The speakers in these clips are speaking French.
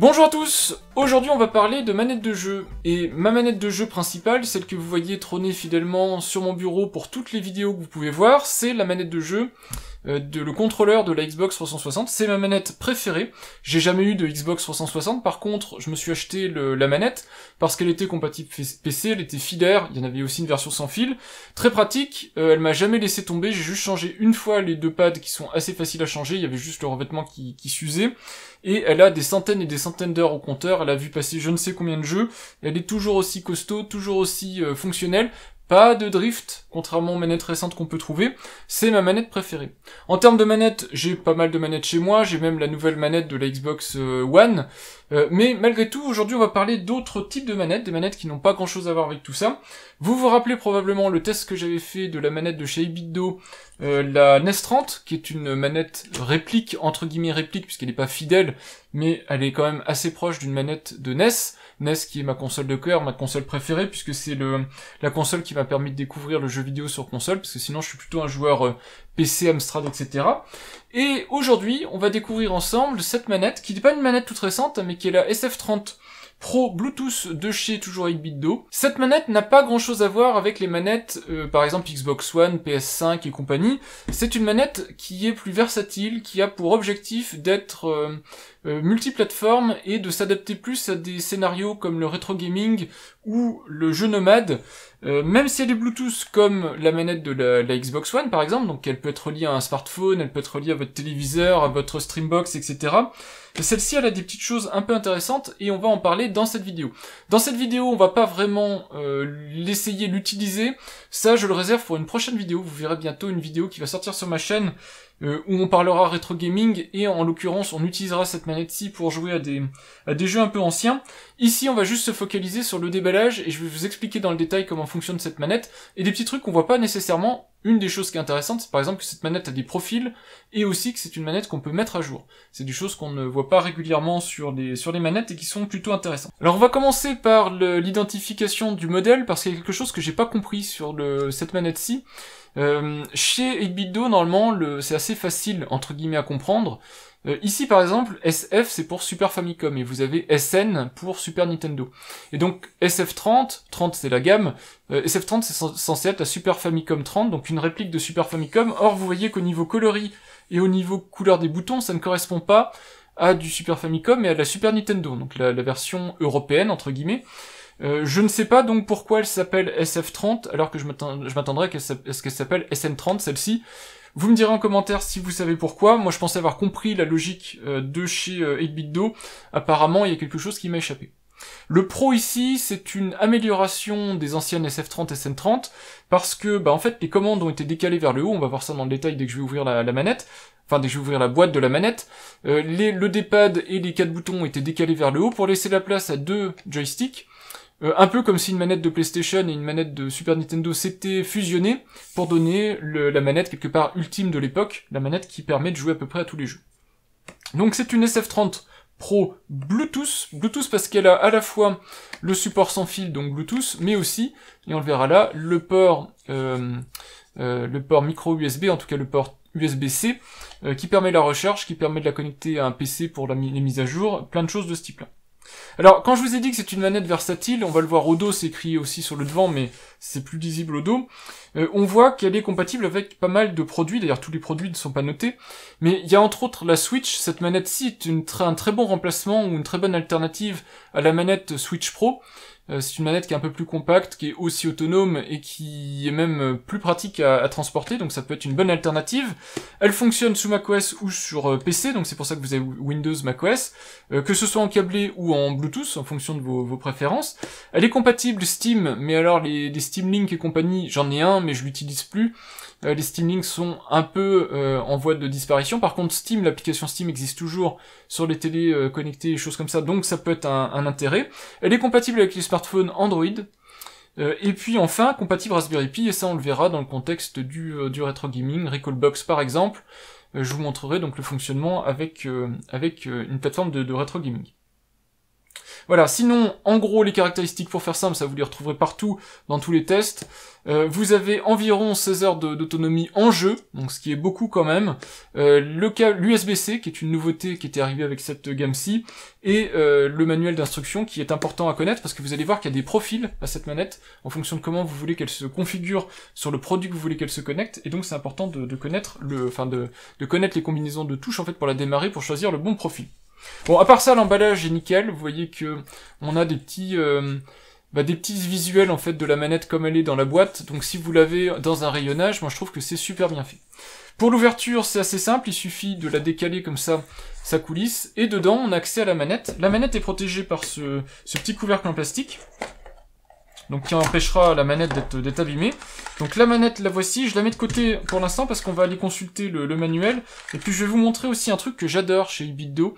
Bonjour à tous Aujourd'hui on va parler de manette de jeu, et ma manette de jeu principale, celle que vous voyez trôner fidèlement sur mon bureau pour toutes les vidéos que vous pouvez voir, c'est la manette de jeu, euh, de le contrôleur de la Xbox 360, c'est ma manette préférée, j'ai jamais eu de Xbox 360, par contre je me suis acheté la manette, parce qu'elle était compatible PC, elle était filaire, il y en avait aussi une version sans fil, très pratique, euh, elle m'a jamais laissé tomber, j'ai juste changé une fois les deux pads qui sont assez faciles à changer, il y avait juste le revêtement qui, qui s'usait, et elle a des centaines et des centaines d'heures au compteur, elle a vu passer je ne sais combien de jeux, elle est toujours aussi costaud, toujours aussi euh, fonctionnelle, pas de drift, contrairement aux manettes récentes qu'on peut trouver. C'est ma manette préférée. En termes de manettes, j'ai pas mal de manettes chez moi. J'ai même la nouvelle manette de la Xbox euh, One. Euh, mais malgré tout, aujourd'hui, on va parler d'autres types de manettes, des manettes qui n'ont pas grand-chose à voir avec tout ça. Vous vous rappelez probablement le test que j'avais fait de la manette de chez Ibido, euh, la NES 30, qui est une manette réplique, entre guillemets réplique, puisqu'elle n'est pas fidèle, mais elle est quand même assez proche d'une manette de NES. NES qui est ma console de cœur, ma console préférée, puisque c'est le la console qui m'a permis de découvrir le jeu vidéo sur console, parce que sinon je suis plutôt un joueur euh, PC, Amstrad, etc. Et aujourd'hui, on va découvrir ensemble cette manette, qui n'est pas une manette toute récente, mais qui est la SF30. Pro Bluetooth de chez toujours 8 d'eau. Cette manette n'a pas grand chose à voir avec les manettes, euh, par exemple Xbox One, PS5 et compagnie. C'est une manette qui est plus versatile, qui a pour objectif d'être euh, euh, multiplateforme et de s'adapter plus à des scénarios comme le rétro gaming ou le jeu nomade, euh, même si elle est Bluetooth comme la manette de la, Xbox One par exemple, donc elle peut être reliée à un smartphone, elle peut être reliée à votre téléviseur, à votre Streambox, etc. Celle-ci elle a des petites choses un peu intéressantes et on va en parler dans cette vidéo. Dans cette vidéo on va pas vraiment euh, l'essayer, l'utiliser, ça je le réserve pour une prochaine vidéo, vous verrez bientôt une vidéo qui va sortir sur ma chaîne euh, où on parlera rétro gaming et en l'occurrence on utilisera cette manette-ci pour jouer à des, à des jeux un peu anciens. Ici on va juste se focaliser sur le déballage et je vais vous expliquer dans le détail comment fonctionne cette manette et des petits trucs qu'on voit pas nécessairement. Une des choses qui est intéressante c'est par exemple que cette manette a des profils et aussi que c'est une manette qu'on peut mettre à jour. C'est des choses qu'on ne voit pas régulièrement sur les, sur les manettes et qui sont plutôt intéressantes. Alors on va commencer par l'identification du modèle parce qu'il y a quelque chose que j'ai pas compris sur le, cette manette-ci euh, chez 8 normalement, le... c'est assez facile, entre guillemets, à comprendre. Euh, ici, par exemple, SF, c'est pour Super Famicom, et vous avez SN pour Super Nintendo. Et donc, SF30, 30 c'est la gamme, euh, SF30 c'est censé être la Super Famicom 30, donc une réplique de Super Famicom. Or, vous voyez qu'au niveau coloris et au niveau couleur des boutons, ça ne correspond pas à du Super Famicom et à la Super Nintendo, donc la version européenne, entre guillemets. Euh, je ne sais pas donc pourquoi elle s'appelle SF30 alors que je m'attendrais à ce qu'elle s'appelle SN30 celle-ci. Vous me direz en commentaire si vous savez pourquoi. Moi je pensais avoir compris la logique euh, de chez euh, Apparemment il y a quelque chose qui m'a échappé. Le Pro ici, c'est une amélioration des anciennes SF30 et SN30, parce que, bah, en fait, les commandes ont été décalées vers le haut, on va voir ça dans le détail dès que je vais ouvrir la, manette, enfin, dès que je vais ouvrir la boîte de la manette, les, le D-pad et les quatre boutons ont été décalés vers le haut pour laisser la place à deux joysticks, euh, un peu comme si une manette de PlayStation et une manette de Super Nintendo s'étaient fusionnées pour donner la manette quelque part ultime de l'époque, la manette qui permet de jouer à peu près à tous les jeux. Donc c'est une SF30 Pro Bluetooth, Bluetooth parce qu'elle a à la fois le support sans fil, donc Bluetooth, mais aussi, et on le verra là, le port, euh, euh, le port micro USB, en tout cas le port USB-C, qui permet la recharge, qui permet de la connecter à un PC pour les mises à jour, plein de choses de ce type-là. Alors, quand je vous ai dit que c'est une manette versatile, on va le voir au dos, c'est écrit aussi sur le devant, mais c'est plus lisible au dos, euh, on voit qu'elle est compatible avec pas mal de produits, d'ailleurs tous les produits ne sont pas notés, mais il y a entre autres la Switch, cette manette-ci est un très bon remplacement ou une très bonne alternative à la manette Switch Pro, euh, c'est une manette qui est un peu plus compacte, qui est aussi autonome et qui est même euh, plus pratique à, transporter, donc ça peut être une bonne alternative. Elle fonctionne sous macOS ou sur euh, PC, donc c'est pour ça que vous avez Windows, macOS, que ce soit en câblé ou en Bluetooth, en fonction de vos, préférences. Elle est compatible Steam, mais alors les, les Steam Link et compagnie, j'en ai un, mais je l'utilise plus. Euh, les Steam Links sont un peu euh, en voie de disparition. Par contre, Steam, l'application Steam existe toujours sur les télés euh, connectées et choses comme ça, donc ça peut être un, intérêt. Elle est compatible avec les smartphones Android. et puis enfin, compatible Raspberry Pi, et ça on le verra dans le contexte du, du rétro gaming, Recallbox par exemple. je vous montrerai donc le fonctionnement avec, avec une plateforme de, de rétro gaming. Voilà, sinon, en gros, les caractéristiques, pour faire simple, ça vous les retrouverez partout dans tous les tests. Euh, vous avez environ 16 heures d'autonomie en jeu, donc ce qui est beaucoup quand même. Euh, L'USB-C, qui est une nouveauté qui était arrivée avec cette gamme-ci, et euh, le manuel d'instruction qui est important à connaître parce que vous allez voir qu'il y a des profils à cette manette en fonction de comment vous voulez qu'elle se configure sur le produit que vous voulez qu'elle se connecte, et donc c'est important de, connaître le, enfin de connaître les combinaisons de touches en fait pour la démarrer pour choisir le bon profil. Bon, à part ça, l'emballage est nickel. Vous voyez que on a euh, bah, des petits, visuels en fait de la manette comme elle est dans la boîte. Donc si vous l'avez dans un rayonnage, moi je trouve que c'est super bien fait. Pour l'ouverture, c'est assez simple. Il suffit de la décaler comme ça, ça coulisse. Et dedans, on a accès à la manette. La manette est protégée par ce petit couvercle en plastique donc qui empêchera la manette d'être abîmée. Donc la manette, la voici, je la mets de côté pour l'instant parce qu'on va aller consulter le, manuel, et puis je vais vous montrer aussi un truc que j'adore chez Ibido,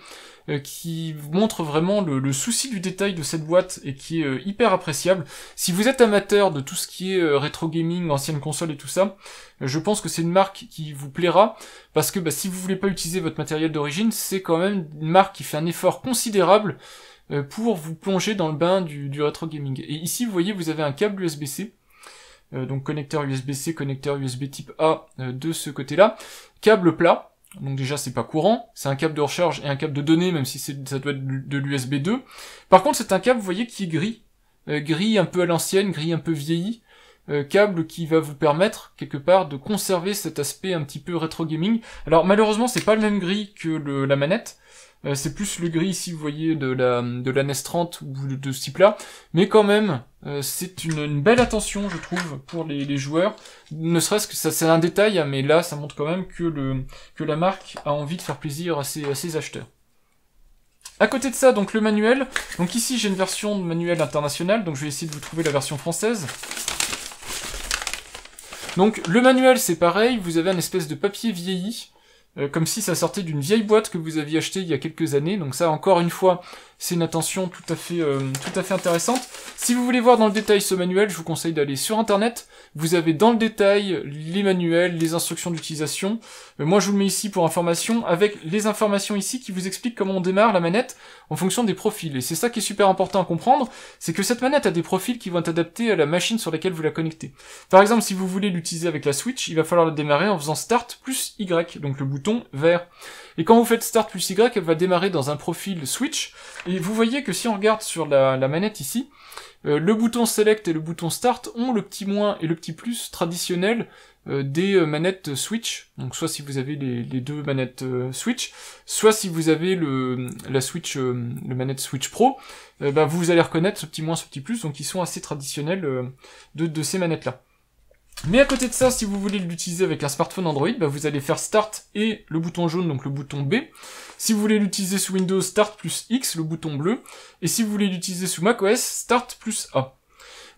euh, qui montre vraiment le, souci du détail de cette boîte et qui est euh, hyper appréciable. Si vous êtes amateur de tout ce qui est euh, rétro gaming, ancienne console et tout ça, je pense que c'est une marque qui vous plaira parce que bah, si vous voulez pas utiliser votre matériel d'origine, c'est quand même une marque qui fait un effort considérable euh, pour vous plonger dans le bain du, du rétro gaming. Et ici, vous voyez, vous avez un câble USB-C, euh, donc connecteur USB-C, connecteur USB type A euh, de ce côté-là, câble plat, donc déjà c'est pas courant, c'est un câble de recharge et un câble de données, même si ça doit être de l'USB 2. Par contre, c'est un câble, vous voyez, qui est gris, gris un peu à l'ancienne, gris un peu vieilli, câble qui va vous permettre quelque part de conserver cet aspect un petit peu rétro gaming. Alors malheureusement c'est pas le même gris que le, la manette, euh, c'est plus le gris ici, vous voyez, de la, de la NES 30 ou de, ce type-là. Mais quand même, euh, c'est une, belle attention, je trouve, pour les, joueurs. Ne serait-ce que ça, c'est un détail, hein, mais là, ça montre quand même que, le, que la marque a envie de faire plaisir à ses, à ses acheteurs. À côté de ça, donc le manuel. Donc ici, j'ai une version de manuel international, donc je vais essayer de vous trouver la version française. Donc le manuel, c'est pareil, vous avez un espèce de papier vieilli euh, comme si ça sortait d'une vieille boîte que vous aviez achetée il y a quelques années. Donc ça, encore une fois, c'est une attention tout à fait, euh, tout à fait intéressante. Si vous voulez voir dans le détail ce manuel, je vous conseille d'aller sur Internet. Vous avez dans le détail les manuels, les instructions d'utilisation. Euh, moi, je vous le mets ici pour information, avec les informations ici qui vous expliquent comment on démarre la manette en fonction des profils. Et c'est ça qui est super important à comprendre, c'est que cette manette a des profils qui vont être adaptés à la machine sur laquelle vous la connectez. Par exemple, si vous voulez l'utiliser avec la Switch, il va falloir la démarrer en faisant Start plus Y, donc le vert. Et quand vous faites Start plus Y, elle va démarrer dans un profil Switch. Et vous voyez que si on regarde sur la, manette ici, euh, le bouton Select et le bouton Start ont le petit moins et le petit plus traditionnel euh, des euh, manettes Switch. Donc soit si vous avez les, deux manettes Switch, soit si vous avez le, la Switch, le manette Switch Pro, bah, vous allez reconnaître ce petit moins, ce petit plus, donc ils sont assez traditionnels de ces manettes-là. Mais à côté de ça, si vous voulez l'utiliser avec un smartphone Android, bah, vous allez faire Start et le bouton jaune, donc le bouton B. Si vous voulez l'utiliser sous Windows, Start plus X, le bouton bleu. Et si vous voulez l'utiliser sous macOS, Start plus A.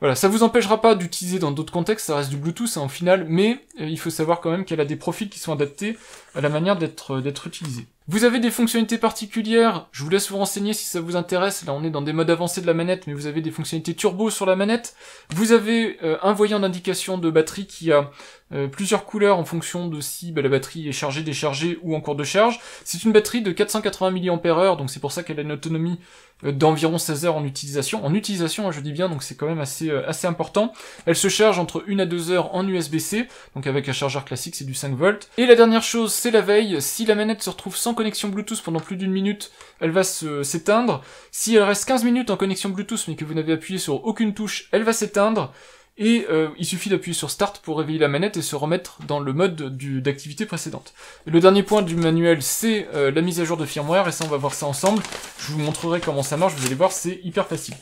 Voilà, ça vous empêchera pas d'utiliser dans d'autres contextes, ça reste du Bluetooth en hein, final, mais euh, il faut savoir quand même qu'elle a des profils qui sont adaptés à la manière d'être euh, d'être utilisée. Vous avez des fonctionnalités particulières, je vous laisse vous renseigner si ça vous intéresse, là on est dans des modes avancés de la manette, mais vous avez des fonctionnalités turbo sur la manette, vous avez euh, un voyant d'indication de batterie qui a euh, plusieurs couleurs en fonction de si bah, la batterie est chargée, déchargée ou en cours de charge, c'est une batterie de 480 mAh, donc c'est pour ça qu'elle a une autonomie euh, d'environ 16 heures en utilisation. En utilisation, hein, je dis bien, donc c'est quand même assez, euh, assez important. Elle se charge entre 1 à 2 heures en USB-C, donc avec un chargeur classique, c'est du 5 volts. Et la dernière chose, c'est la veille. Si la manette se retrouve sans connexion Bluetooth pendant plus d'une minute, elle va s'éteindre. Si elle reste 15 minutes en connexion Bluetooth mais que vous n'avez appuyé sur aucune touche, elle va s'éteindre et euh, il suffit d'appuyer sur Start pour réveiller la manette et se remettre dans le mode d'activité précédente. le dernier point du manuel, c'est euh, la mise à jour de firmware, et ça on va voir ça ensemble. Je vous montrerai comment ça marche, vous allez voir, c'est hyper facile.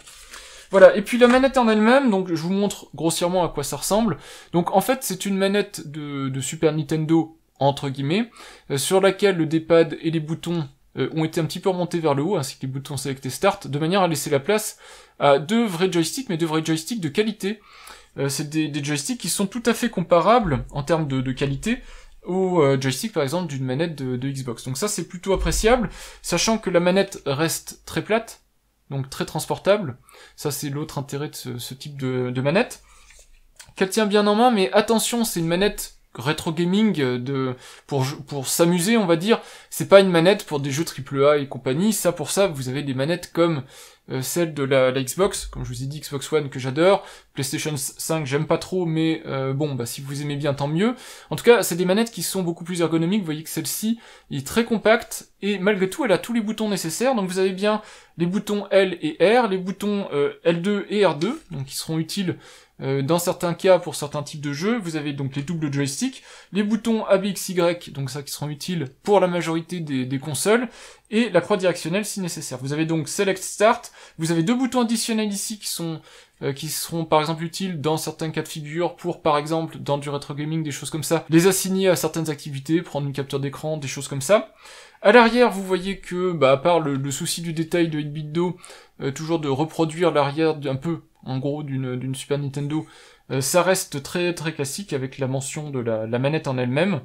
Voilà, et puis la manette en elle-même, donc je vous montre grossièrement à quoi ça ressemble. Donc en fait, c'est une manette de, Super Nintendo, entre guillemets, euh, sur laquelle le D-pad et les boutons ont été un petit peu remontés vers le haut, ainsi que les boutons Select Start, de manière à laisser la place à deux vrais joysticks, mais deux vrais joysticks de qualité. Euh, c'est des, des, joysticks qui sont tout à fait comparables en termes de, qualité aux euh, joysticks par exemple d'une manette de, Xbox. Donc ça c'est plutôt appréciable, sachant que la manette reste très plate, donc très transportable. Ça c'est l'autre intérêt de ce, type de, manette. Qu'elle tient bien en main, mais attention, c'est une manette rétro gaming euh, de pour pour s'amuser on va dire c'est pas une manette pour des jeux AAA et compagnie ça pour ça vous avez des manettes comme euh, celle de la, Xbox, comme je vous ai dit, Xbox One que j'adore, PlayStation 5 j'aime pas trop, mais euh, bon, bah si vous aimez bien, tant mieux. En tout cas, c'est des manettes qui sont beaucoup plus ergonomiques, vous voyez que celle-ci est très compacte, et malgré tout, elle a tous les boutons nécessaires, donc vous avez bien les boutons L et R, les boutons euh, L2 et R2, donc qui seront utiles dans certains cas pour certains types de jeux, vous avez donc les doubles joysticks, les boutons ABXY, donc ça qui seront utiles pour la majorité des consoles, et la croix directionnelle si nécessaire. Vous avez donc Select Start, vous avez deux boutons additionnels ici qui sont euh, qui seront par exemple utiles dans certains cas de figure pour par exemple dans du rétro gaming, des choses comme ça, les assigner à certaines activités, prendre une capture d'écran, des choses comme ça. À l'arrière, vous voyez que, bah, à part le, souci du détail de 8 euh, toujours de reproduire l'arrière d'un peu, en gros, d'une Super Nintendo, euh, ça reste très très classique avec la mention de la, la manette en elle-même.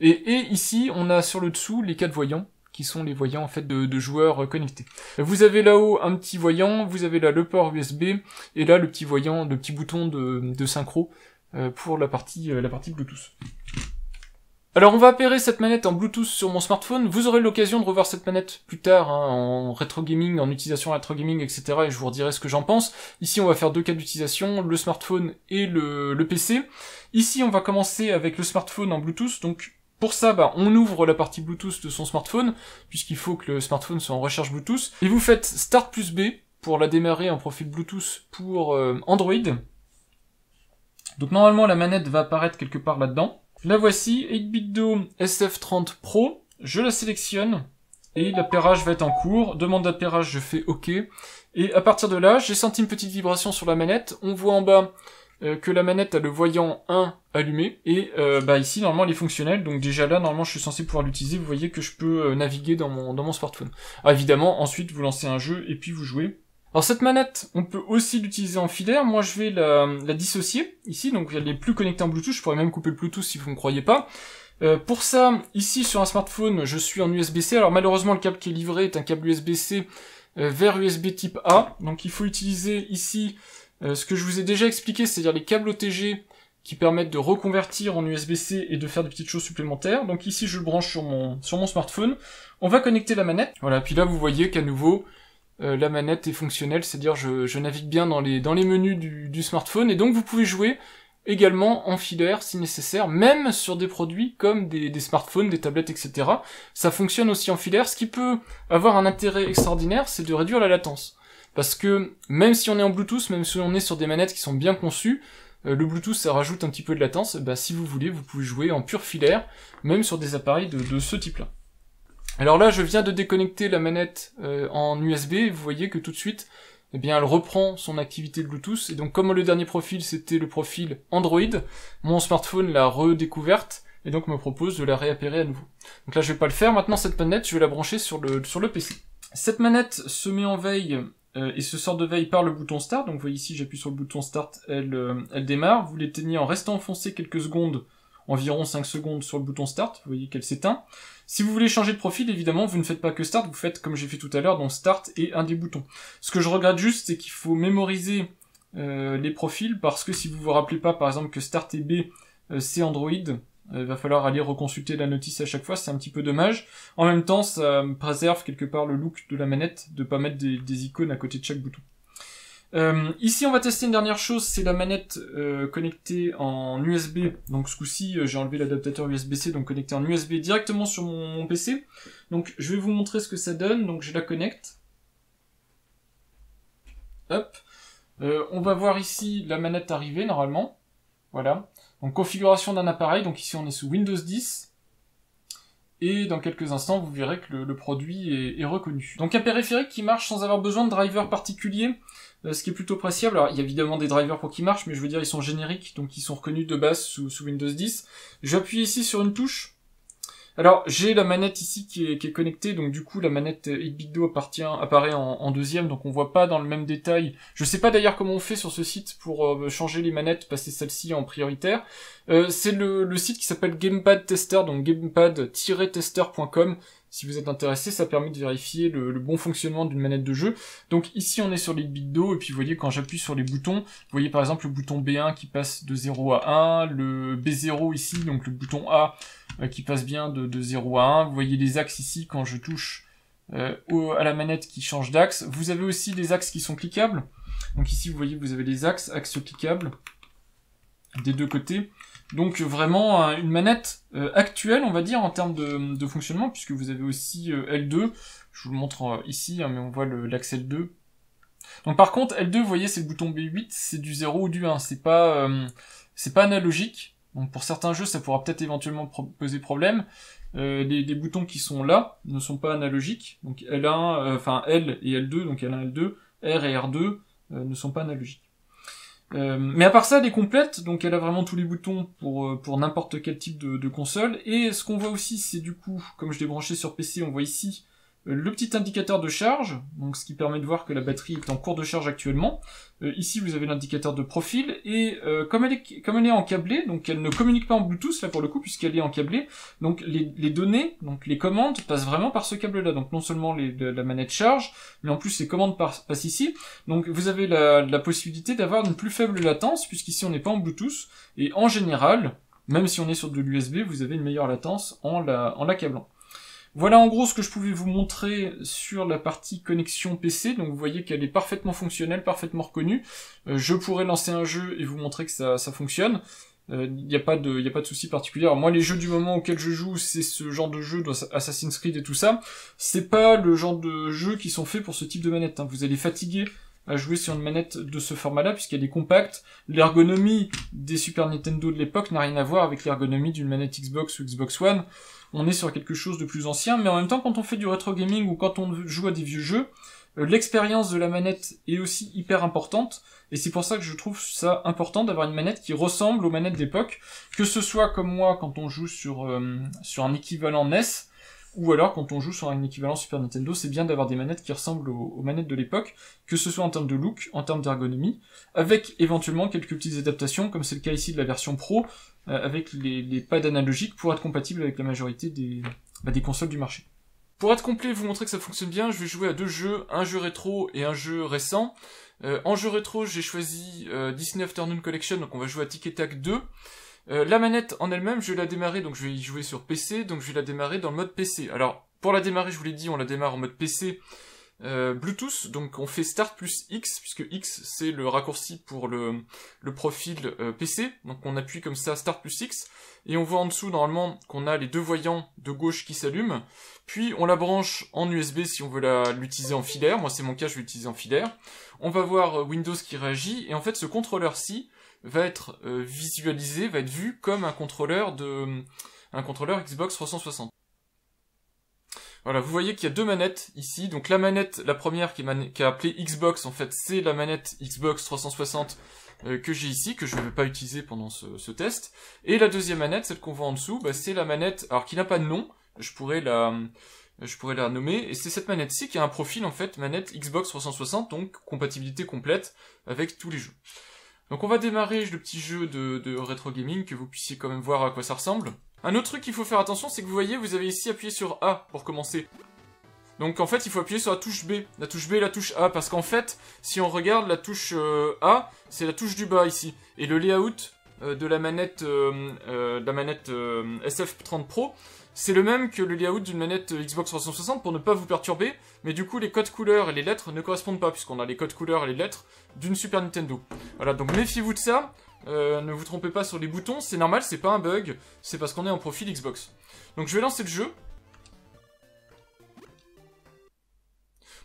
Et, et, ici, on a sur le dessous les quatre voyants qui sont les voyants en fait de, joueurs euh, connectés. Vous avez là-haut un petit voyant, vous avez là le port USB et là le petit voyant, le petit bouton de, synchro euh, pour la partie, euh, la partie Bluetooth. Alors on va appairer cette manette en Bluetooth sur mon smartphone, vous aurez l'occasion de revoir cette manette plus tard hein, en rétro gaming, en utilisation rétro gaming, etc. et je vous redirai ce que j'en pense. Ici on va faire deux cas d'utilisation, le smartphone et le, le PC. Ici on va commencer avec le smartphone en Bluetooth, donc pour ça, bah, on ouvre la partie Bluetooth de son smartphone, puisqu'il faut que le smartphone soit en recherche Bluetooth, et vous faites Start plus B pour la démarrer en profil Bluetooth pour euh, Android. Donc normalement la manette va apparaître quelque part là-dedans. La voici, 8-bit SF30 Pro, je la sélectionne, et l'appairage va être en cours. Demande d'appairage, je fais OK. Et à partir de là, j'ai senti une petite vibration sur la manette. On voit en bas euh, que la manette a le voyant 1 allumé et euh, bah ici normalement elle est fonctionnelle donc déjà là normalement je suis censé pouvoir l'utiliser vous voyez que je peux euh, naviguer dans mon, dans mon smartphone. Ah, évidemment ensuite vous lancez un jeu et puis vous jouez. Alors cette manette on peut aussi l'utiliser en filaire, moi je vais la, dissocier ici donc elle n'est plus connectée en Bluetooth, je pourrais même couper le Bluetooth si vous ne croyez pas. pour ça, ici sur un smartphone, je suis en USB-C. Alors malheureusement, le câble qui est livré est un câble USB-C vers USB type A. Donc il faut utiliser ici euh, ce que je vous ai déjà expliqué, c'est-à-dire les câbles OTG qui permettent de reconvertir en USB-C et de faire des petites choses supplémentaires. Donc ici, je le branche sur mon, sur mon smartphone. On va connecter la manette. Voilà, puis là, vous voyez qu'à nouveau, euh, la manette est fonctionnelle, c'est-à-dire je, je, navigue bien dans les, dans les menus du, smartphone. Et donc, vous pouvez jouer également en filaire si nécessaire, même sur des produits comme des, smartphones, des tablettes, etc. Ça fonctionne aussi en filaire. Ce qui peut avoir un intérêt extraordinaire, c'est de réduire la latence. Parce que même si on est en Bluetooth, même si on est sur des manettes qui sont bien conçues, euh, le Bluetooth ça rajoute un petit peu de latence, bah si vous voulez, vous pouvez jouer en pur filaire, même sur des appareils de, ce type-là. Alors là, je viens de déconnecter la manette euh, en USB, vous voyez que tout de suite, eh bien, elle reprend son activité de Bluetooth. Et donc, comme le dernier profil, c'était le profil Android, mon smartphone l'a redécouverte et donc me propose de la réappairer à nouveau. Donc là, je vais pas le faire. Maintenant, cette manette, je vais la brancher sur le, sur le PC. Cette manette se met en veille euh, et ce sort de veille par le bouton Start. Donc vous voyez ici, j'appuie sur le bouton Start, elle, euh, elle démarre. Vous l'éteignez en restant enfoncé quelques secondes, environ 5 secondes sur le bouton Start. Vous voyez qu'elle s'éteint. Si vous voulez changer de profil, évidemment, vous ne faites pas que Start, vous faites comme j'ai fait tout à l'heure, donc Start et un des boutons. Ce que je regrette juste, c'est qu'il faut mémoriser euh, les profils, parce que si vous vous rappelez pas, par exemple, que Start et B, c'est Android, il euh, va falloir aller reconsulter la notice à chaque fois, c'est un petit peu dommage. En même temps, ça préserve quelque part le look de la manette, de pas mettre des, icônes à côté de chaque bouton. Euh, ici, on va tester une dernière chose, c'est la manette euh, connectée en USB. Donc ce coup-ci, j'ai enlevé l'adaptateur USB-C, donc connecté en USB directement sur mon, PC. Donc je vais vous montrer ce que ça donne. Donc je la connecte. Hop. on va voir ici la manette arriver normalement. Voilà. Donc configuration d'un appareil, donc ici on est sous Windows 10. Et dans quelques instants, vous verrez que le, produit est, reconnu. Donc un périphérique qui marche sans avoir besoin de driver particulier, euh, ce qui est plutôt préciable. Alors il y a évidemment des drivers pour qu'ils marchent, mais je veux dire ils sont génériques, donc ils sont reconnus de base sous, sous Windows 10. J'appuie ici sur une touche, alors j'ai la manette ici qui est, connectée, donc du coup la manette 8 appartient, apparaît en, deuxième, donc on voit pas dans le même détail. Je sais pas d'ailleurs comment on fait sur ce site pour euh, changer les manettes, passer celle-ci en prioritaire. Euh, c'est le, le, site qui s'appelle Gamepad Tester, donc gamepad-tester.com si vous êtes intéressé, ça permet de vérifier le, bon fonctionnement d'une manette de jeu. Donc ici on est sur les bits d'eau, et puis vous voyez quand j'appuie sur les boutons, vous voyez par exemple le bouton B1 qui passe de 0 à 1, le B0 ici, donc le bouton A euh, qui passe bien de, 0 à 1, vous voyez les axes ici quand je touche euh, à la manette qui change d'axe. Vous avez aussi des axes qui sont cliquables. Donc ici, vous voyez, vous avez les axes, axes cliquables des deux côtés. Donc vraiment euh, une manette euh, actuelle, on va dire, en termes de, fonctionnement, puisque vous avez aussi euh, L2. Je vous le montre ici, hein, mais on voit l'axe L2. Donc par contre, L2, vous voyez, c'est le bouton B8, c'est du 0 ou du 1, c'est pas, c'est pas analogique. Donc pour certains jeux, ça pourra peut-être éventuellement poser problème. Les, boutons qui sont là ne sont pas analogiques. Donc L1, enfin L et L2, donc L1, L2, R et R2 ne sont pas analogiques. Euh, mais à part ça, elle est complète, donc elle a vraiment tous les boutons pour, euh, pour n'importe quel type de, de console. Et ce qu'on voit aussi, c'est du coup, comme je l'ai branché sur PC, on voit ici le petit indicateur de charge, donc ce qui permet de voir que la batterie est en cours de charge actuellement. Euh, ici, vous avez l'indicateur de profil, et euh, comme, elle est, comme elle est encablée, donc elle ne communique pas en Bluetooth, là pour le coup, puisqu'elle est encablée, donc les, les, données, donc les commandes, passent vraiment par ce câble-là. Donc non seulement la, manette charge, mais en plus les commandes passent ici. Donc vous avez la, possibilité d'avoir une plus faible latence, puisqu'ici on n'est pas en Bluetooth, et en général, même si on est sur de l'USB, vous avez une meilleure latence en la, en l'accablant. Voilà en gros ce que je pouvais vous montrer sur la partie connexion PC. Donc vous voyez qu'elle est parfaitement fonctionnelle, parfaitement reconnue. Euh, je pourrais lancer un jeu et vous montrer que ça, fonctionne. Il euh, n'y a pas de, y a pas de souci particulier. Alors moi, les jeux du moment auquel je joue, c'est ce genre de jeu, Assassin's Creed et tout ça. C'est pas le genre de jeu qui sont faits pour ce type de manette. Hein. Vous allez fatiguer à jouer sur une manette de ce format-là, puisqu'elle est compacte. L'ergonomie des Super Nintendo de l'époque n'a rien à voir avec l'ergonomie d'une manette Xbox ou Xbox One on est sur quelque chose de plus ancien, mais en même temps, quand on fait du rétro gaming ou quand on joue à des vieux jeux, euh, l'expérience de la manette est aussi hyper importante, et c'est pour ça que je trouve ça important d'avoir une manette qui ressemble aux manettes d'époque, que ce soit comme moi quand on joue sur, euh, sur un équivalent NES, ou alors quand on joue sur un équivalent Super Nintendo, c'est bien d'avoir des manettes qui ressemblent aux, manettes de l'époque, que ce soit en termes de look, en termes d'ergonomie, avec éventuellement quelques petites adaptations, comme c'est le cas ici de la version Pro, euh, avec les, pads analogiques pour être compatible avec la majorité bah, des, consoles du marché. Pour être complet, et vous montrer que ça fonctionne bien, je vais jouer à deux jeux, un jeu rétro et un jeu récent. Euh, en jeu rétro, j'ai choisi euh, Disney Afternoon Collection, donc on va jouer à Ticket 2. Euh, la manette en elle-même, je vais la démarrer, donc je vais y jouer sur PC, donc je vais la démarrer dans le mode PC. Alors, pour la démarrer, je vous l'ai dit, on la démarre en mode PC euh, Bluetooth, donc on fait Start plus X, puisque X c'est le raccourci pour le, le profil euh, PC, donc on appuie comme ça Start plus X, et on voit en dessous normalement qu'on a les deux voyants de gauche qui s'allument, puis on la branche en USB si on veut l'utiliser en filaire, moi c'est mon cas je vais l'utiliser en filaire, on va voir Windows qui réagit, et en fait ce contrôleur-ci, va être euh, visualisé, va être vu comme un contrôleur de un contrôleur Xbox 360. Voilà, vous voyez qu'il y a deux manettes ici. Donc la manette, la première qui est, appelée Xbox, en fait, c'est la manette Xbox 360 euh, que j'ai ici, que je ne vais pas utiliser pendant ce, test. Et la deuxième manette, celle qu'on voit en dessous, bah, c'est la manette, alors qui n'a pas de nom, je pourrais la, je pourrais la nommer. Et c'est cette manette-ci qui a un profil, en fait, manette Xbox 360, donc compatibilité complète avec tous les jeux. Donc on va démarrer le petit jeu de, rétro gaming, que vous puissiez quand même voir à quoi ça ressemble. Un autre truc qu'il faut faire attention, c'est que vous voyez, vous avez ici appuyé sur A pour commencer. Donc en fait, il faut appuyer sur la touche B, la touche B et la touche A, parce qu'en fait, si on regarde la touche euh, A, c'est la touche du bas ici. Et le layout euh, de la manette, euh, de la manette SF30 Pro, c'est le même que le layout d'une manette Xbox 360 pour ne pas vous perturber, mais du coup les codes couleurs et les lettres ne correspondent pas, puisqu'on a les codes couleurs et les lettres d'une Super Nintendo. Voilà, donc méfiez-vous de ça. Euh, ne vous trompez pas sur les boutons, c'est normal, c'est pas un bug, c'est parce qu'on est en profil Xbox. Donc je vais lancer le jeu.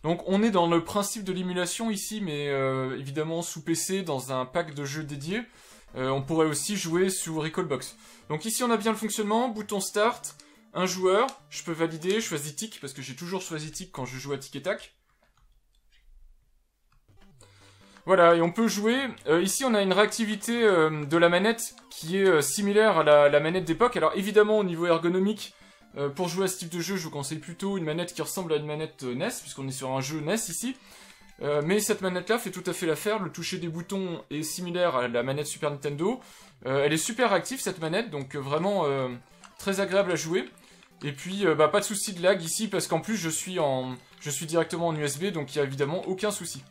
Donc on est dans le principe de l'émulation ici, mais euh, évidemment sous PC, dans un pack de jeux dédiés. Euh, on pourrait aussi jouer sous Recallbox. Donc ici on a bien le fonctionnement, bouton Start, un joueur, je peux valider, je choisis Tic, parce que j'ai toujours choisi Tic quand je joue à Tic et Tac. Voilà, et on peut jouer. Euh, ici, on a une réactivité euh, de la manette qui est euh, similaire à la, manette d'époque. Alors évidemment, au niveau ergonomique, pour jouer à ce type de jeu, je vous conseille plutôt une manette qui ressemble à une manette NES, puisqu'on est sur un jeu NES ici. mais cette manette-là fait tout à fait l'affaire, le toucher des boutons est similaire à la manette Super Nintendo. elle est super active cette manette, donc vraiment très agréable à jouer. Et puis, bah, pas de souci de lag ici, parce qu'en plus, je suis, en... je suis directement en USB, donc il n'y a évidemment aucun souci.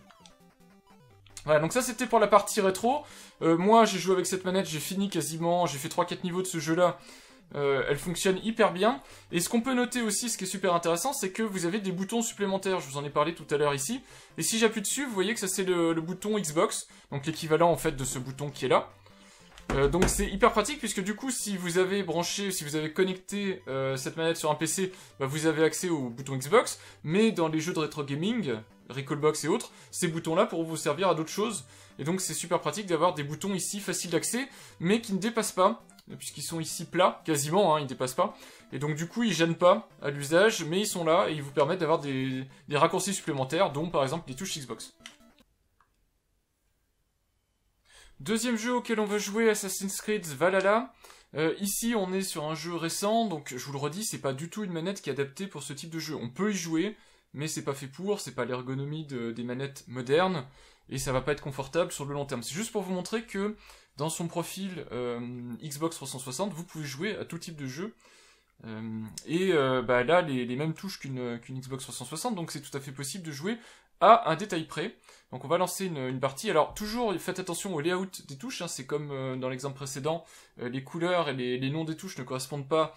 Voilà, donc ça c'était pour la partie rétro. Euh, moi j'ai joué avec cette manette, j'ai fini quasiment, j'ai fait 3-4 niveaux de ce jeu-là. Euh, elle fonctionne hyper bien. Et ce qu'on peut noter aussi, ce qui est super intéressant, c'est que vous avez des boutons supplémentaires. Je vous en ai parlé tout à l'heure ici. Et si j'appuie dessus, vous voyez que ça c'est le, bouton Xbox, donc l'équivalent en fait de ce bouton qui est là. Euh, donc c'est hyper pratique puisque du coup si vous avez branché, si vous avez connecté cette manette sur un PC, bah, vous avez accès au bouton Xbox, mais dans les jeux de rétro gaming, Recallbox et autres, ces boutons-là pourront vous servir à d'autres choses. Et donc c'est super pratique d'avoir des boutons ici faciles d'accès, mais qui ne dépassent pas, puisqu'ils sont ici plats, quasiment, hein, ils ne dépassent pas. Et donc du coup, ils gênent pas à l'usage, mais ils sont là et ils vous permettent d'avoir des, raccourcis supplémentaires, dont par exemple les touches Xbox. Deuxième jeu auquel on veut jouer, Assassin's Creed Valhalla. Euh, ici, on est sur un jeu récent, donc je vous le redis, c'est pas du tout une manette qui est adaptée pour ce type de jeu. On peut y jouer, mais c'est pas fait pour, c'est pas l'ergonomie des manettes modernes, et ça va pas être confortable sur le long terme. C'est juste pour vous montrer que dans son profil euh, Xbox 360, vous pouvez jouer à tout type de jeu. Euh, et euh, bah, là, les, mêmes touches qu'une Xbox 360, donc c'est tout à fait possible de jouer à un détail près. Donc on va lancer une, partie. Alors toujours, faites attention au layout des touches, hein, c'est comme dans l'exemple précédent, les couleurs et les, les noms des touches ne correspondent pas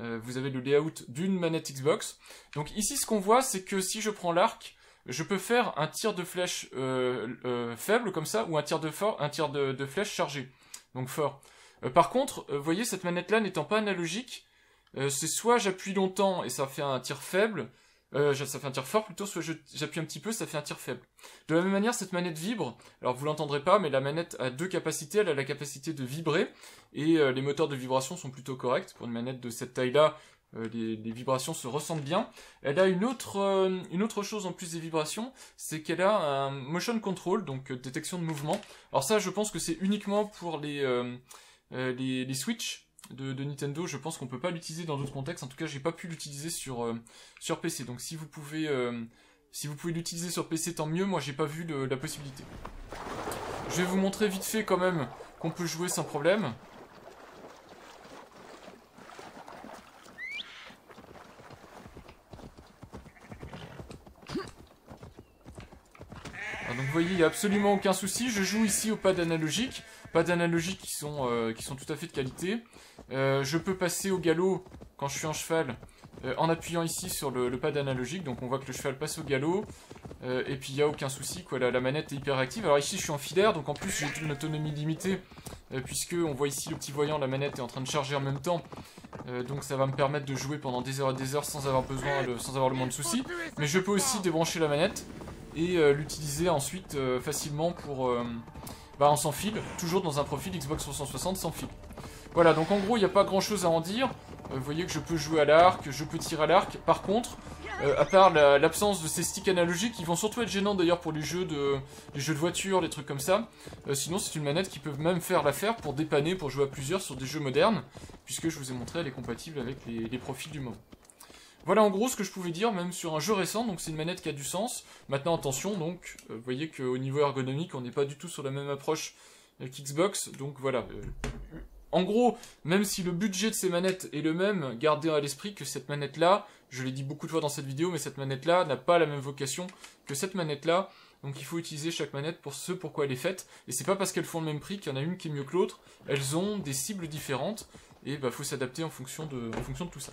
euh, vous avez le layout d'une manette Xbox. Donc ici, ce qu'on voit, c'est que si je prends l'arc, je peux faire un tir de flèche euh, euh, faible comme ça, ou un tir de fort, un tir de, de flèche chargé, donc fort. par contre, vous voyez, cette manette-là n'étant pas analogique, c'est soit j'appuie longtemps et ça fait un tir faible, euh, ça fait un tir fort plutôt, soit j'appuie un petit peu, ça fait un tir faible. De la même manière, cette manette vibre. Alors vous l'entendrez pas, mais la manette a deux capacités. Elle a la capacité de vibrer, et euh, les moteurs de vibration sont plutôt corrects. Pour une manette de cette taille-là, euh, les, vibrations se ressentent bien. Elle a une autre, chose en plus des vibrations, c'est qu'elle a un motion control, donc détection de mouvement. Alors ça, je pense que c'est uniquement pour les, les, de, Nintendo, je pense qu'on peut pas l'utiliser dans d'autres contextes. En tout cas, j'ai pas pu l'utiliser sur euh, PC. Donc euh, si vous pouvez l'utiliser sur PC, tant mieux. Moi, j'ai pas vu la possibilité. Je vais vous montrer vite fait quand même qu'on peut jouer sans problème. voyez, il n'y a absolument aucun souci. Je joue ici au pad analogique, Pads analogiques qui sont, euh, qui sont tout à fait de qualité. Euh, je peux passer au galop quand je suis en cheval euh, en appuyant ici sur le, pad analogique. Donc on voit que le cheval passe au galop. et puis il n'y a aucun souci, quoi. La, manette est hyper active. Alors ici je suis en filaire, donc en plus j'ai une autonomie limitée. puisque on voit ici le petit voyant, la manette est en train de charger en même temps. donc ça va me permettre de jouer pendant des heures et des heures sans avoir besoin, sans avoir le moins de soucis. Mais je peux aussi débrancher la manette et euh, l'utiliser ensuite euh, facilement pour euh, bah, en sans fil, toujours dans un profil Xbox 360 sans fil. Voilà, donc en gros, il n'y a pas grand chose à en dire. vous voyez que je peux jouer à l'arc, je peux tirer à l'arc. Par contre, à part l'absence de ces sticks analogiques, qui vont surtout être gênants d'ailleurs pour les jeux de, les jeux de voiture, les trucs comme ça. sinon, c'est une manette qui peut même faire l'affaire pour dépanner, pour jouer à plusieurs sur des jeux modernes, puisque je vous ai montré, elle est compatible avec les, les profils du moment. Voilà en gros ce que je pouvais dire, même sur un jeu récent, donc c'est une manette qui a du sens. Maintenant, attention, donc, vous euh, voyez qu'au niveau ergonomique, on n'est pas du tout sur la même approche euh, qu'Xbox, donc voilà. Euh, en gros, même si le budget de ces manettes est le même, gardez à l'esprit que cette manette-là, je l'ai dit beaucoup de fois dans cette vidéo, mais cette manette-là n'a pas la même vocation que cette manette-là, donc il faut utiliser chaque manette pour ce pourquoi elle est faite, et c'est pas parce qu'elles font le même prix qu'il y en a une qui est mieux que l'autre, elles ont des cibles différentes, et bah faut s'adapter en fonction de, en fonction de tout ça.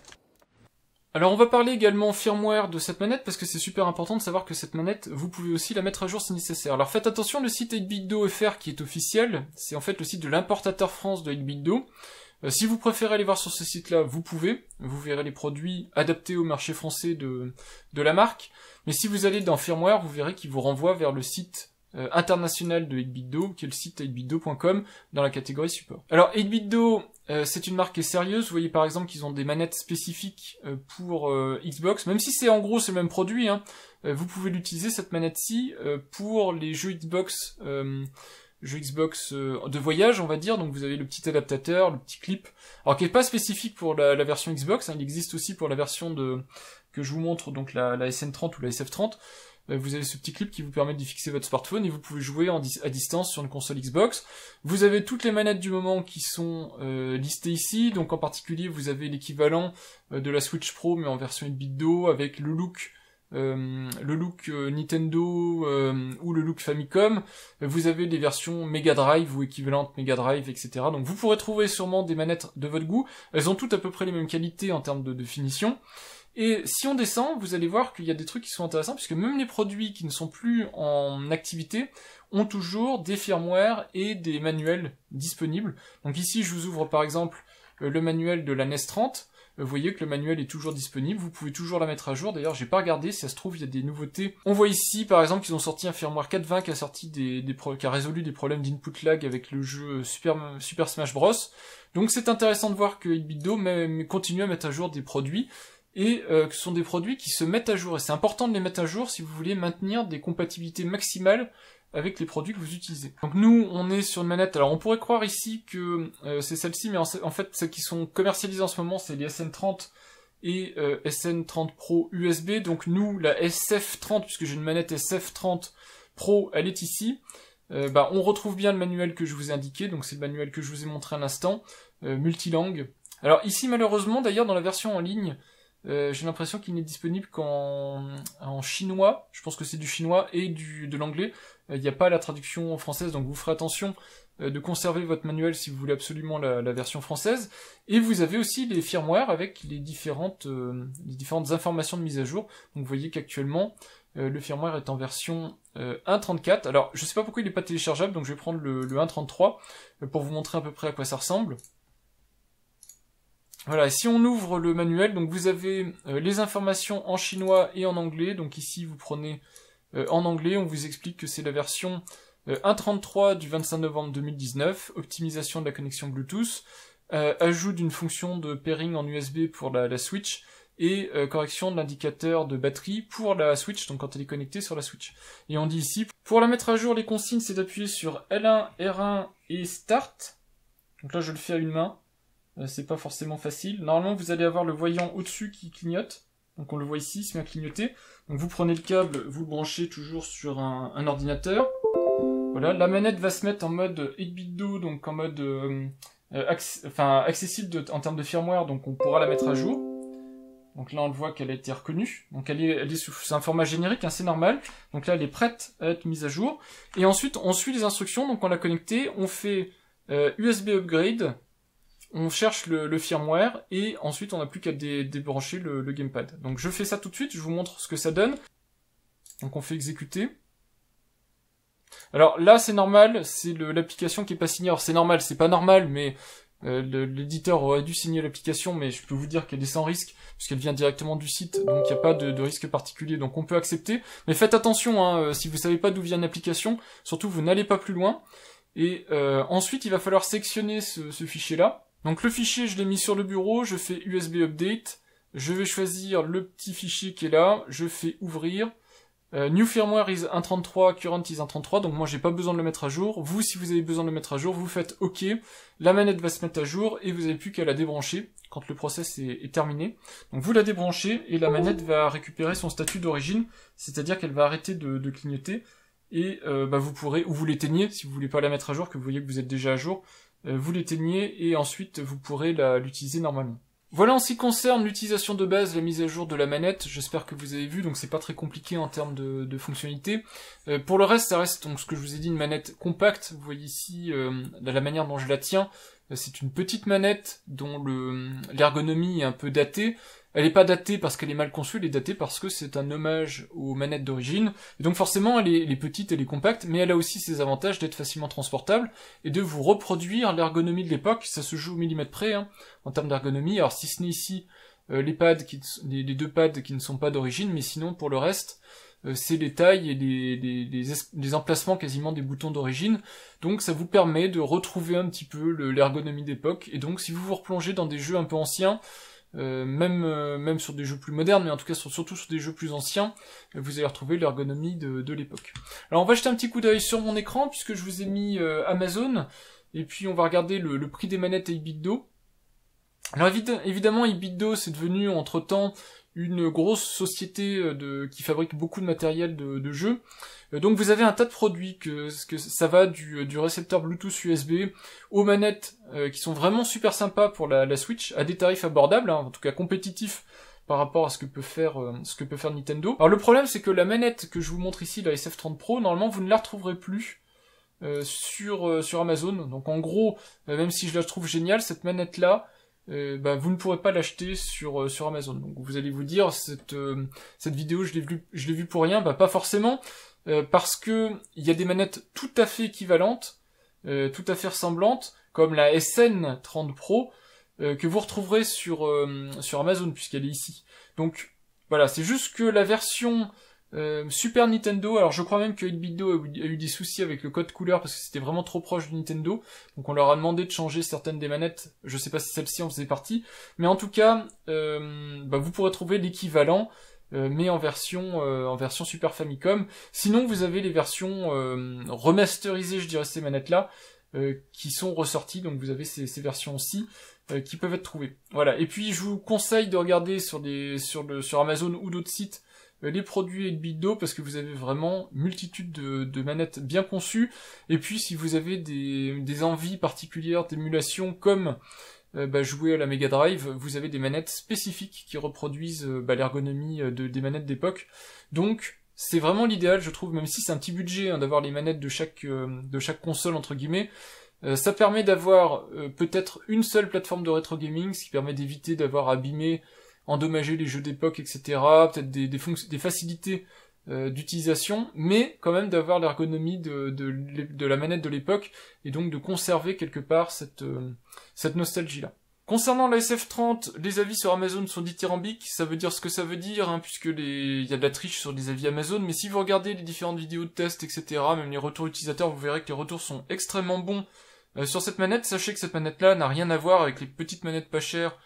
Alors on va parler également firmware de cette manette parce que c'est super important de savoir que cette manette, vous pouvez aussi la mettre à jour si nécessaire. Alors faites attention, le site 8 qui est officiel, c'est en fait le site de l'importateur France de 8BitDo. Euh, si vous préférez aller voir sur ce site-là, vous pouvez. Vous verrez les produits adaptés au marché français de, de la marque. Mais si vous allez dans firmware, vous verrez qu'il vous renvoie vers le site euh, international de 8BitDo, qui est le site 8BitDo.com, dans la catégorie support. Alors 8BitDo euh, c'est une marque qui est sérieuse. Vous voyez par exemple qu'ils ont des manettes spécifiques euh, pour euh, Xbox. Même si c'est en gros le même produit, hein. vous pouvez l'utiliser cette manette-ci pour les jeux Xbox, jeux Xbox de voyage, on va dire. Donc vous avez le petit adaptateur, le petit clip. Alors qui est pas spécifique pour la, version Xbox. Hein. il existe aussi pour la version de que je vous montre donc la SN30 ou la SF30. Bah, vous avez ce petit clip qui vous permet de fixer votre smartphone et vous pouvez jouer à distance sur une console Xbox. Vous avez toutes les manettes du moment qui sont euh, listées ici, donc en particulier vous avez l'équivalent euh, de la Switch Pro mais en version 8 avec le look euh, le look Nintendo ou le look Famicom. Vous avez des versions Mega Drive ou équivalente Mega Drive, etc. Donc vous pourrez trouver sûrement des manettes de votre goût. Elles ont toutes à peu près les mêmes qualités en termes de, de finition. Et si on descend, vous allez voir qu'il y a des trucs qui sont intéressants, puisque même les produits qui ne sont plus en activité ont toujours des firmwares et des manuels disponibles. Donc ici, je vous ouvre par exemple euh, le manuel de la NES 30. Vous voyez que le manuel est toujours disponible, vous pouvez toujours la mettre à jour. D'ailleurs, j'ai pas regardé, si ça se trouve, il y a des nouveautés. On voit ici, par exemple, qu'ils ont sorti un firmware 4.20 qui a sorti des, qui a résolu des problèmes d'input lag avec le jeu Super, Smash Bros. Donc c'est intéressant de voir que Bitdo continue à mettre à jour des produits et euh, que ce sont des produits qui se mettent à jour. Et c'est important de les mettre à jour si vous voulez maintenir des compatibilités maximales avec les produits que vous utilisez. Donc nous, on est sur une manette, alors on pourrait croire ici que euh, c'est celle-ci, mais en, fait, celles qui sont commercialisées en ce moment, c'est les SN30 et euh, SN30 Pro USB. Donc nous, la SF30, puisque j'ai une manette SF30 Pro, elle est ici. bah, on retrouve bien le manuel que je vous ai indiqué, donc c'est le manuel que je vous ai montré à l'instant, multilangue. Alors ici, malheureusement, d'ailleurs, dans la version en ligne, euh, j'ai l'impression qu'il n'est disponible qu'en chinois. Je pense que c'est du chinois et du de l'anglais. Euh, il n'y a pas la traduction française, donc vous ferez attention euh, de conserver votre manuel si vous voulez absolument la, version française. Et vous avez aussi les firmwares avec les différentes, les différentes informations de mise à jour. Donc vous voyez qu'actuellement, le firmware est en version 1.34. Alors je ne sais pas pourquoi il n'est pas téléchargeable, donc je vais prendre le 1.33 pour vous montrer à peu près à quoi ça ressemble. Voilà, si on ouvre le manuel, donc vous avez euh, les informations en chinois et en anglais. Donc ici, vous prenez euh, en anglais, on vous explique que c'est la version 1.33 euh, du 25 novembre 2019, optimisation de la connexion Bluetooth, ajout d'une fonction de pairing en USB pour la, la Switch et correction de l'indicateur de batterie pour la Switch, donc quand elle est connectée sur la Switch. Et on dit ici, pour la mettre à jour, les consignes, c'est d'appuyer sur L1, R1 et Start. Donc là, je le fais à une main. Euh, c'est pas forcément facile. Normalement, vous allez avoir le voyant au-dessus qui clignote. Donc on le voit ici, il se met clignoter. Donc vous prenez le câble, vous le branchez toujours sur un, ordinateur. Voilà, la manette va se mettre en mode 8 bits donc en mode euh, euh, accessible en termes de firmware, donc on pourra la mettre à jour. Donc là, on le voit qu'elle a été reconnue. Donc elle est, elle est sous un format générique, hein, c'est normal. Donc là, elle est prête à être mise à jour. Et ensuite, on suit les instructions. Donc on l'a connectée, on fait USB upgrade, on cherche le, firmware et ensuite on n'a plus qu'à débrancher le, gamepad. Donc je fais ça tout de suite, je vous montre ce que ça donne. Donc on fait exécuter. Alors là c'est normal, c'est l'application qui est pas signée. c'est normal, c'est pas normal, mais euh, l'éditeur aurait dû signer l'application, mais je peux vous dire qu'elle est sans risque, puisqu'elle vient directement du site, donc il n'y a pas de, risque particulier, donc on peut accepter. Mais faites attention, hein, euh, si vous savez pas d'où vient l'application, surtout vous n'allez pas plus loin. Et euh, ensuite il va falloir sectionner ce fichier là. Donc le fichier, je l'ai mis sur le bureau, je fais USB Update, je vais choisir le petit fichier qui est là, je fais ouvrir, euh, New firmware is 1.33, current is 1.33, donc moi j'ai pas besoin de le mettre à jour. Vous, si vous avez besoin de le mettre à jour, vous faites OK, la manette va se mettre à jour et vous avez plus qu'à la débrancher quand le process est, terminé. Donc vous la débranchez et la manette va récupérer son statut d'origine, c'est-à-dire qu'elle va arrêter de, clignoter et euh, bah, vous pourrez, ou vous l'éteignez si vous voulez pas la mettre à jour, que vous voyez que vous êtes déjà à jour, euh, vous l'éteignez et ensuite vous pourrez l'utiliser normalement. Voilà en ce qui concerne l'utilisation de base, la mise à jour de la manette, j'espère que vous avez vu, donc c'est pas très compliqué en termes de, de fonctionnalité. Euh, pour le reste, ça reste donc ce que je vous ai dit, une manette compacte, vous voyez ici euh, la manière dont je la tiens, c'est une petite manette dont l'ergonomie est un peu datée, elle n'est pas datée parce qu'elle est mal conçue, elle est datée parce que c'est un hommage aux manettes d'origine. Et donc forcément, elle est, petite, elle est compacte, mais elle a aussi ses avantages d'être facilement transportable et de vous reproduire l'ergonomie de l'époque. Ça se joue au millimètre près hein, en termes d'ergonomie. Alors si ce n'est ici euh, les pads, qui, les, deux pads qui ne sont pas d'origine, mais sinon pour le reste, euh, c'est les tailles et les, les, les, emplacements quasiment des boutons d'origine. Donc ça vous permet de retrouver un petit peu l'ergonomie d'époque. Et donc si vous vous replongez dans des jeux un peu anciens, euh, même, euh, même sur des jeux plus modernes, mais en tout cas surtout sur des jeux plus anciens, vous allez retrouver l'ergonomie de, l'époque. Alors on va jeter un petit coup d'œil sur mon écran, puisque je vous ai mis euh, Amazon, et puis on va regarder le, le prix des manettes et Ibido. Alors évidemment, Ibido, c'est devenu entre-temps une grosse société euh, de, qui fabrique beaucoup de matériel de, de jeu. Euh, donc vous avez un tas de produits que, que ça va du, euh, du récepteur Bluetooth USB aux manettes qui sont vraiment super sympas pour la, la Switch à des tarifs abordables, hein, en tout cas compétitifs par rapport à ce que peut faire ce que peut faire Nintendo. Alors le problème c'est que la manette que je vous montre ici, la SF30 Pro, normalement vous ne la retrouverez plus sur sur Amazon. Donc en gros, même si je la trouve géniale, cette manette là euh, bah, vous ne pourrez pas l'acheter sur, euh, sur Amazon. Donc vous allez vous dire, cette, euh, cette vidéo, je l'ai je vu, vu pour rien. Bah, pas forcément, parce que il y a des manettes tout à fait équivalentes, tout à fait ressemblantes, comme la SN30 Pro, que vous retrouverez sur, sur Amazon, puisqu'elle est ici. Donc voilà, c'est juste que la version euh, Super Nintendo, alors je crois même que 8 a eu des soucis avec le code couleur parce que c'était vraiment trop proche du Nintendo, donc on leur a demandé de changer certaines des manettes, je sais pas si celle-ci en faisait partie, mais en tout cas, euh, bah, vous pourrez trouver l'équivalent, euh, mais en version, en version Super Famicom. Sinon, vous avez les versions remasterisées, je dirais, ces manettes-là, qui sont ressorties, donc vous avez ces, versions aussi qui peuvent être trouvées. Voilà, et puis je vous conseille de regarder sur, des, sur, sur Amazon ou d'autres sites euh, les produits et d'eau, parce que vous avez vraiment multitude de, manettes bien conçues. Et puis si vous avez des, envies particulières d'émulation comme euh, bah, jouer à la Mega Drive, vous avez des manettes spécifiques qui reproduisent euh, bah, l'ergonomie de, des manettes d'époque. Donc c'est vraiment l'idéal, je trouve, même si c'est un petit budget hein, d'avoir les manettes de chaque, de chaque console entre guillemets. ça permet d'avoir peut-être une seule plateforme de rétro gaming, ce qui permet d'éviter d'avoir abîmé endommager les jeux d'époque, etc. Peut-être des, facilités euh, d'utilisation, mais quand même d'avoir l'ergonomie de, la manette de l'époque, et donc de conserver quelque part cette, euh, nostalgie-là. Concernant la SF30, les avis sur Amazon sont dithyrambiques, ça veut dire ce que ça veut dire, hein, puisque il y a de la triche sur les avis Amazon, mais si vous regardez les différentes vidéos de test, etc., même les retours utilisateurs, vous verrez que les retours sont extrêmement bons euh, sur cette manette. Sachez que cette manette-là n'a rien à voir avec les petites manettes pas chères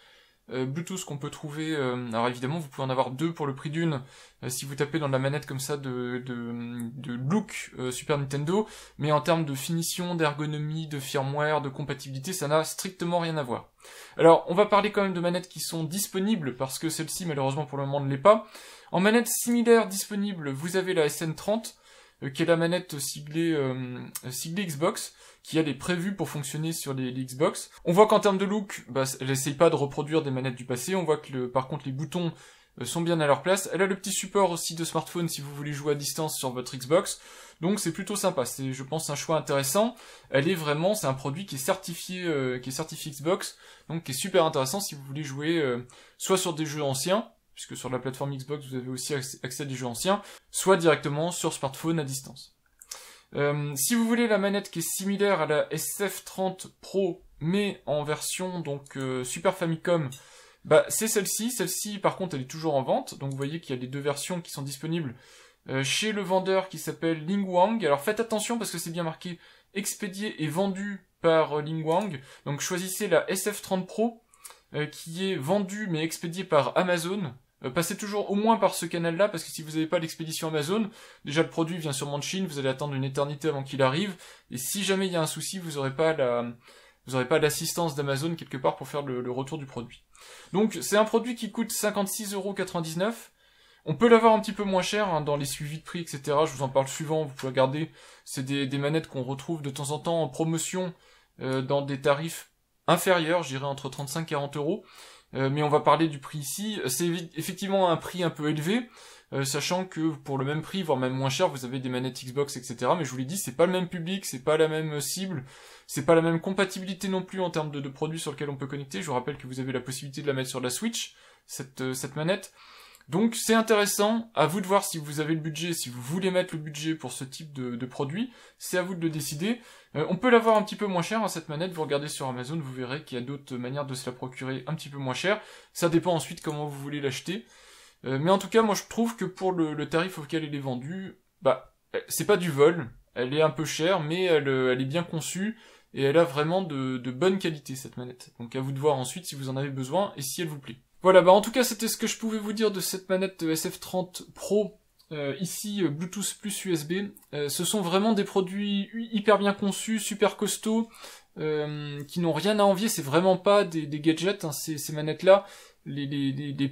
Bluetooth euh, qu'on peut trouver. Euh, alors évidemment, vous pouvez en avoir deux pour le prix d'une euh, si vous tapez dans la manette comme ça de, de, de look Super Nintendo, mais en termes de finition, d'ergonomie, de firmware, de compatibilité, ça n'a strictement rien à voir. Alors, on va parler quand même de manettes qui sont disponibles, parce que celle-ci, malheureusement, pour le moment, ne l'est pas. En manette similaire disponible, vous avez la SN30, euh, qui est la manette siglée, euh, Xbox, qui elle est prévue pour fonctionner sur les, Xbox. On voit qu'en termes de look, bah, elle n'essaye pas de reproduire des manettes du passé, on voit que le, par contre les boutons euh, sont bien à leur place. Elle a le petit support aussi de smartphone si vous voulez jouer à distance sur votre Xbox. Donc c'est plutôt sympa, c'est je pense un choix intéressant. Elle est vraiment, c'est un produit qui est certifié, qui est certifié Xbox, donc qui est super intéressant si vous voulez jouer soit sur des jeux anciens, puisque sur la plateforme Xbox, vous avez aussi accès à des jeux anciens, soit directement sur smartphone à distance. Euh, si vous voulez la manette qui est similaire à la SF30 Pro, mais en version donc euh, Super Famicom, bah, c'est celle-ci. Celle-ci, par contre, elle est toujours en vente. Donc, vous voyez qu'il y a les deux versions qui sont disponibles euh, chez le vendeur qui s'appelle Lingwang. Alors, faites attention parce que c'est bien marqué expédié et vendu par Lingwang. Donc, choisissez la SF30 Pro qui est vendue mais expédiée par Amazon. Euh, passez toujours au moins par ce canal-là, parce que si vous n'avez pas l'expédition Amazon, déjà le produit vient sûrement de Chine, vous allez attendre une éternité avant qu'il arrive, et si jamais il y a un souci, vous n'aurez pas la... Vous pas l'assistance d'Amazon quelque part pour faire le, retour du produit. Donc c'est un produit qui coûte 56,99€. On peut l'avoir un petit peu moins cher hein, dans les suivis de prix, etc. Je vous en parle suivant, vous pouvez regarder. C'est des, manettes qu'on retrouve de temps en temps en promotion euh, dans des tarifs inférieurs, je dirais entre 35 et 40€, euh, mais on va parler du prix ici. C'est effectivement un prix un peu élevé, euh, sachant que pour le même prix, voire même moins cher, vous avez des manettes Xbox, etc. Mais je vous l'ai dit, c'est pas le même public, c'est pas la même cible, c'est pas la même compatibilité non plus en termes de, produits sur lesquels on peut connecter. Je vous rappelle que vous avez la possibilité de la mettre sur la Switch, euh, cette, manette. Donc c'est intéressant, à vous de voir si vous avez le budget, si vous voulez mettre le budget pour ce type de, de produit, c'est à vous de le décider. Euh, on peut l'avoir un petit peu moins cher, hein, cette manette. Vous regardez sur Amazon, vous verrez qu'il y a d'autres manières de se la procurer un petit peu moins cher. Ça dépend ensuite comment vous voulez l'acheter. Euh, mais en tout cas, moi je trouve que pour le, tarif auquel elle est vendue, bah, euh, c'est pas du vol. Elle est un peu chère, mais elle, est bien conçue et elle a vraiment de, de bonne qualité cette manette. Donc à vous de voir ensuite si vous en avez besoin et si elle vous plaît. Voilà, bah en tout cas c'était ce que je pouvais vous dire de cette manette SF30 Pro euh, ici euh, Bluetooth plus USB, euh, ce sont vraiment des produits hyper bien conçus, super costauds, qui n'ont rien à envier, c'est vraiment pas des, gadgets, hein, ces, manettes-là, les,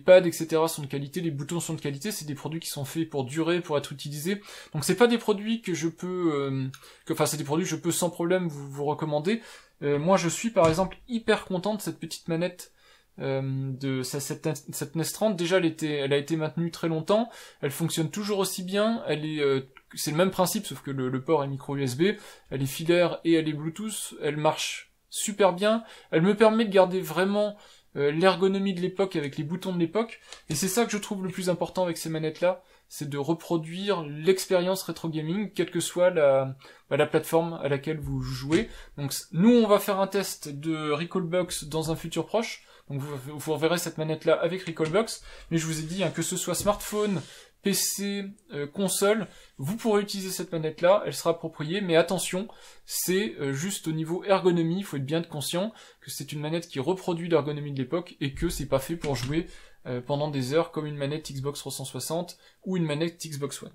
pads, etc. sont de qualité, les boutons sont de qualité, c'est des produits qui sont faits pour durer, pour être utilisés, donc c'est pas des produits que je peux, que, enfin c'est des produits que je peux sans problème vous, vous recommander, moi je suis par exemple hyper content de cette petite manette euh, de cette, cette NES 30 déjà elle, elle a été maintenue très longtemps elle fonctionne toujours aussi bien elle est euh, c'est le même principe sauf que le, port est micro USB elle est filaire et elle est Bluetooth elle marche super bien elle me permet de garder vraiment euh, l'ergonomie de l'époque avec les boutons de l'époque et c'est ça que je trouve le plus important avec ces manettes là c'est de reproduire l'expérience rétro gaming, quelle que soit la, bah, la plateforme à laquelle vous jouez. Donc nous, on va faire un test de Recallbox dans un futur proche. Donc vous, vous reverrez cette manette-là avec Recallbox. Mais je vous ai dit, hein, que ce soit smartphone, PC, euh, console, vous pourrez utiliser cette manette-là, elle sera appropriée, mais attention, c'est euh, juste au niveau ergonomie, il faut être bien conscient que c'est une manette qui reproduit l'ergonomie de l'époque et que c'est pas fait pour jouer euh, pendant des heures comme une manette Xbox 360 ou une manette Xbox One.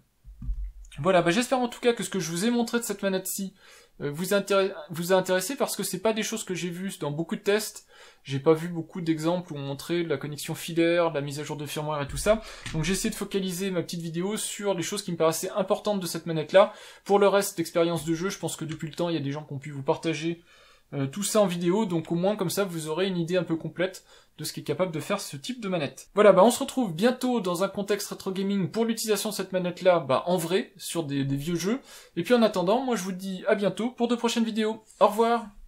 Voilà, bah, j'espère en tout cas que ce que je vous ai montré de cette manette-ci euh, vous, vous a intéressé parce que c'est pas des choses que j'ai vues dans beaucoup de tests. J'ai pas vu beaucoup d'exemples où on montrait la connexion filaire, la mise à jour de firmware et tout ça. Donc j'ai essayé de focaliser ma petite vidéo sur les choses qui me paraissaient importantes de cette manette-là. Pour le reste, d'expérience de jeu, je pense que depuis le temps, il y a des gens qui ont pu vous partager euh, tout ça en vidéo, donc au moins comme ça vous aurez une idée un peu complète de ce qui est capable de faire ce type de manette. Voilà, bah on se retrouve bientôt dans un contexte rétro gaming pour l'utilisation de cette manette là, bah en vrai, sur des, des vieux jeux. Et puis en attendant, moi je vous dis à bientôt pour de prochaines vidéos. Au revoir